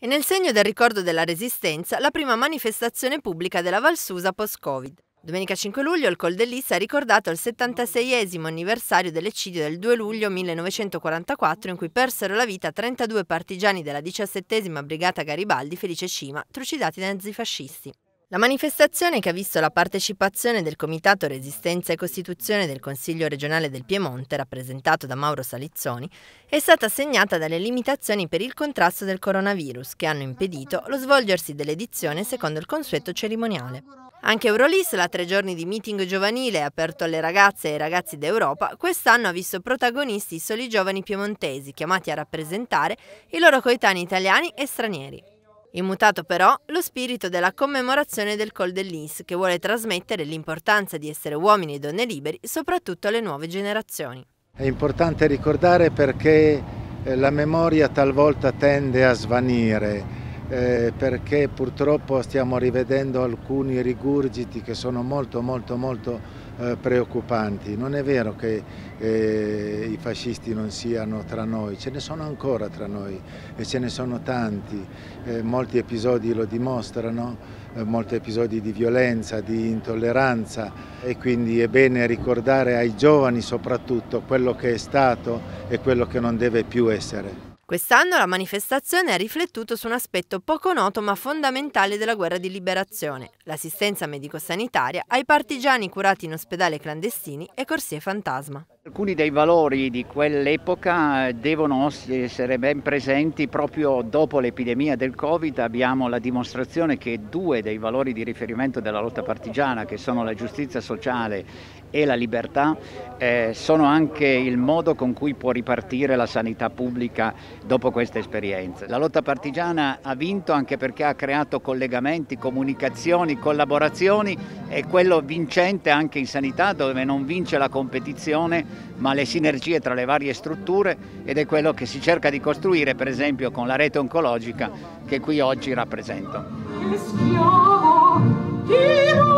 E nel segno del ricordo della Resistenza, la prima manifestazione pubblica della Valsusa post-Covid. Domenica 5 luglio il Col dell'Issa ha ricordato il 76 anniversario dell'eccidio del 2 luglio 1944 in cui persero la vita 32 partigiani della 17 Brigata Garibaldi Felice Cima, trucidati dai nazifascisti. La manifestazione che ha visto la partecipazione del Comitato Resistenza e Costituzione del Consiglio regionale del Piemonte, rappresentato da Mauro Salizzoni, è stata segnata dalle limitazioni per il contrasto del coronavirus che hanno impedito lo svolgersi dell'edizione secondo il consueto cerimoniale. Anche Eurolis, la tre giorni di meeting giovanile aperto alle ragazze e ai ragazzi d'Europa, quest'anno ha visto protagonisti i soli giovani piemontesi chiamati a rappresentare i loro coetanei italiani e stranieri. Immutato però lo spirito della commemorazione del Col dell'Inns che vuole trasmettere l'importanza di essere uomini e donne liberi soprattutto alle nuove generazioni. È importante ricordare perché eh, la memoria talvolta tende a svanire eh, perché purtroppo stiamo rivedendo alcuni rigurgiti che sono molto molto molto eh, preoccupanti. Non è vero che eh, i fascisti non siano tra noi, ce ne sono ancora tra noi e ce ne sono tanti. Eh, molti episodi lo dimostrano, eh, molti episodi di violenza, di intolleranza e quindi è bene ricordare ai giovani soprattutto quello che è stato e quello che non deve più essere. Quest'anno la manifestazione ha riflettuto su un aspetto poco noto ma fondamentale della guerra di liberazione, l'assistenza medico-sanitaria ai partigiani curati in ospedale clandestini e corsie fantasma. Alcuni dei valori di quell'epoca eh, devono essere ben presenti proprio dopo l'epidemia del Covid. Abbiamo la dimostrazione che due dei valori di riferimento della lotta partigiana, che sono la giustizia sociale e la libertà, eh, sono anche il modo con cui può ripartire la sanità pubblica dopo questa esperienza. La lotta partigiana ha vinto anche perché ha creato collegamenti, comunicazioni, collaborazioni e quello vincente anche in sanità dove non vince la competizione ma le sinergie tra le varie strutture ed è quello che si cerca di costruire per esempio con la rete oncologica che qui oggi rappresento. Schiavo,